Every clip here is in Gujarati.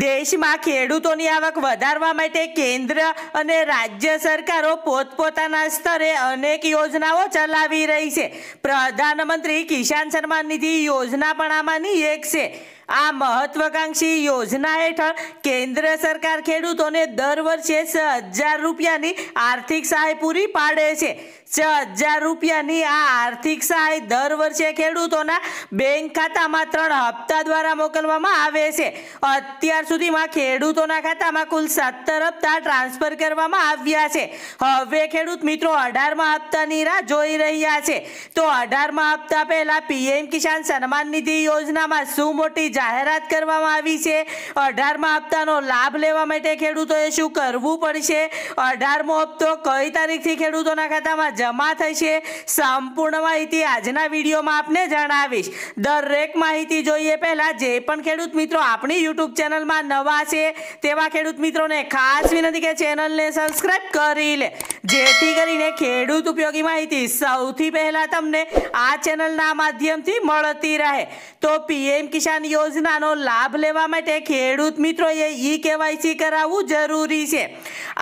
દેશમાં ખેડૂતોની આવક વધારવા માટે કેન્દ્ર અને રાજ્ય સરકારો પોતપોતાના સ્તરે અનેક યોજનાઓ ચલાવી રહી છે પ્રધાનમંત્રી કિસાન સન્માન નિધિ યોજના પણ આમાંની એક છે આ મહત્વાકાંક્ષી યોજના હેઠળ કેન્દ્ર સરકાર ખેડૂતોને દર વર્ષે છ હજાર રૂપિયાની આર્થિક સહાય પૂરી પાડે છે છ હજાર રૂપિયાની આ આર્થિક સહાય દર વર્ષે ખેડૂતોના બેંક ખાતામાં ત્રણ હપ્તા દ્વારા મોકલવામાં આવે છે અત્યાર સુધીમાં ખેડૂતોના ખાતામાં કુલ સત્તર હપ્તા ટ્રાન્સફર કરવામાં આવ્યા છે હવે ખેડૂત મિત્રો અઢારમા હપ્તાની રાહ જોઈ રહ્યા છે તો અઢારમા હપ્તા પહેલા પીએમ કિસાન સન્માન નિધિ યોજનામાં શું મોટી જાહેરાત કરવામાં આવી છે અઢારમા હપ્તાનો લાભ લેવા માટે ખેડૂતોએ શું કરવું પડશે અઢારમો હપ્તો કઈ તારીખથી ખેડૂતોના ખાતામાં જમા થશે સંપૂર્ણ માહિતી આજના વિડીયોમાં આપને જણાવીશ દરેક માહિતી જોઈએ પહેલાં જે પણ ખેડૂત મિત્રો આપણી યુટ્યુબ ચેનલમાં નવા છે તેવા ખેડૂત મિત્રોને ખાસ વિનંતી કે ચેનલને સબસ્ક્રાઈબ કરી લે જેથી કરીને ખેડૂત ઉપયોગી માહિતી સૌથી પહેલાં તમને આ ચેનલના માધ્યમથી મળતી રહે તો પીએમ કિસાન યોજના યોજનાનો લાભ લેવા માટે ખેડૂત મિત્રોએ ઈ કેવાયસી કરાવવું જરૂરી છે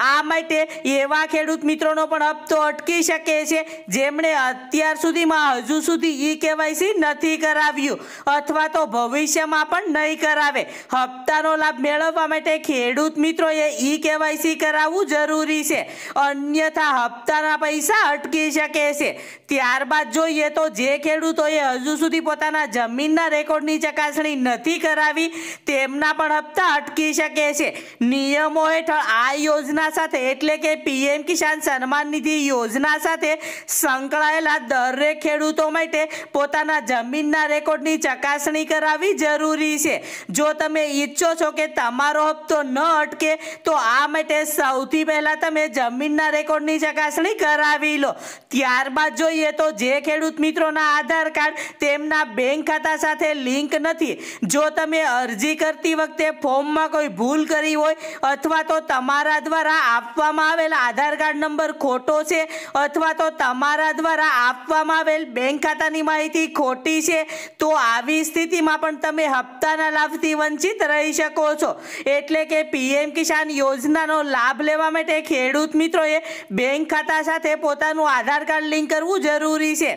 આ માટે એવા ખેડૂત મિત્રોનો પણ હપ્તો અટકી શકે છે જેમણે અત્યાર સુધીમાં હજુ સુધી ઈ કેવાયસી નથી કરાવ્યું અથવા તો ભવિષ્યમાં પણ નહીં કરાવે હપ્તાનો લાભ મેળવવા માટે ખેડૂત મિત્રોએ ઈ કેવાયસી કરાવવું જરૂરી છે અન્યથા હપ્તાના પૈસા અટકી શકે છે ત્યારબાદ જોઈએ તો જે ખેડૂતોએ હજુ સુધી પોતાના જમીનના રેકોર્ડની ચકાસણી નથી કરાવી તેમના પણ હપ્તા અટકી શકે છે નિયમો હેઠળ આ યોજના સાથે એટલે કે પીએમ કિસાન સન્માન નિધિ યોજના સાથે સંકળાયેલા દરેક ખેડૂતો માટે પોતાના જમીનના રેકોર્ડની ચકાસણી કરાવવી જરૂરી છે જો તમે ઈચ્છો છો કે તમારો હપ્તો ન અટકે તો આ માટે સૌથી પહેલાં તમે જમીનના રેકોર્ડની ચકાસણી કરાવી લો ત્યારબાદ જોઈએ તો જે ખેડૂત મિત્રોના આધાર કાર્ડ તેમના બેંક ખાતા સાથે લિંક નથી જો તમે અરજી કરતી વખતે ફોર્મમાં કોઈ ભૂલ કરી હોય અથવા તો તમારા દ્વારા આપવામાં આવેલ આધાર કાર્ડ નંબર ખોટો છે અથવા તો તમારા દ્વારા આપવામાં આવેલ બેંક ખાતાની માહિતી ખોટી છે તો આવી સ્થિતિમાં પણ તમે હપ્તાના લાભથી વંચિત રહી શકો છો એટલે કે પીએમ કિસાન યોજનાનો લાભ લેવા માટે ખેડૂત મિત્રોએ બેંક ખાતા સાથે પોતાનું આધાર કાર્ડ લિંક કરવું જરૂરી છે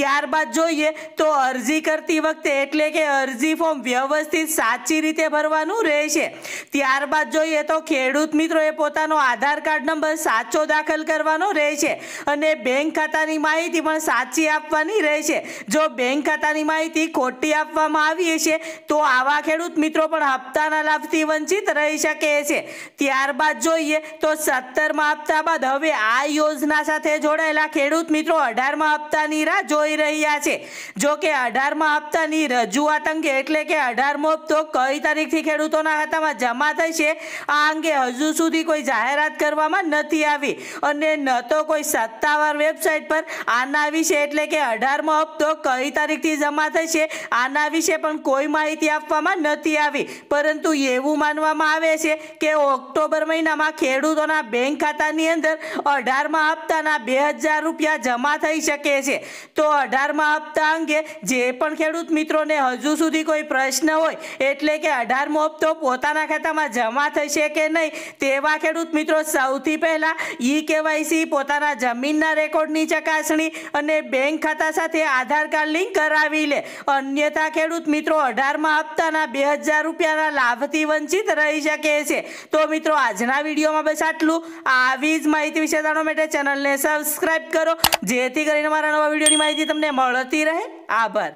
ત્યારબાદ જોઈએ તો અરજી કરતી વખતે એટલે કે અરજી ફોર્મ વ્યવસ્થિત સાચી રીતે ભરવાનું રહેશે ત્યારબાદ જોઈએ તો ખેડૂત મિત્રોએ પોતાનો આધાર કાર્ડ નંબર સાચો દાખલ કરવાનો રહેશે અને બેંક ખાતાની માહિતી પણ સાચી આપવાની રહેશે જો બેંક ખાતાની માહિતી ખોટી આપવામાં આવી હશે તો આવા ખેડૂત મિત્રો પણ હપ્તાના લાભથી વંચિત રહી શકે છે ત્યારબાદ જોઈએ તો સત્તરમાં હપ્તા બાદ હવે આ યોજના સાથે જોડાયેલા ખેડૂત મિત્રો અઢારમાં હપ્તાની રાહ જોઈ રહ્યા છે જો કે અઢારમાં હપ્તાની રજૂઆત અંગે એટલે કે અઢારમો હપ્તો કઈ તારીખથી ખેડૂતોના ખાતામાં જમા થશે આ અંગે હજુ સુધી કોઈ જાહેરાત કરવામાં નથી આવી અને ન તો કોઈ સત્તાવાર વેબસાઇટ પર આના વિશે એટલે કે અઢારમો હપ્તો કઈ તારીખથી જમા થશે આના વિશે પણ કોઈ માહિતી આપવામાં નથી આવી પરંતુ એવું માનવામાં આવે છે કે ઓક્ટોબર મહિનામાં ખેડૂતોના બેંક ખાતાની અંદર અઢારમા હપ્તાના બે હજાર રૂપિયા જમા થઈ શકે છે તો અઢારમા હપ્તા અંગે જે પણ ખેડૂત મિત્રોને હજુ સુધી કોઈ પ્રશ્ન હોય એટલે કે અઢારમો હપ્તો પોતાના ખાતામાં જમા થશે કે નહીં તેવા ખેડૂત મિત્રો સૌથી પહેલાં ઇ કેવાયસી પોતાના જમીનના રેકોર્ડની ચકાસણી અને બેંક ખાતા સાથે આધાર કાર્ડ લિંક કરાવી લે અન્યથા ખેડૂત મિત્રો અઢારમાં હપ્તાના બે હજાર રૂપિયાના લાભથી વંચિત રહી શકે છે તો મિત્રો આજના વિડીયોમાં બસ આટલું આવી જ માહિતી વિશે જાણવા માટે ચેનલને સબસ્ક્રાઈબ કરો જેથી કરીને મારા નવા વિડીયોની માહિતી તમને મળતી રહે આભાર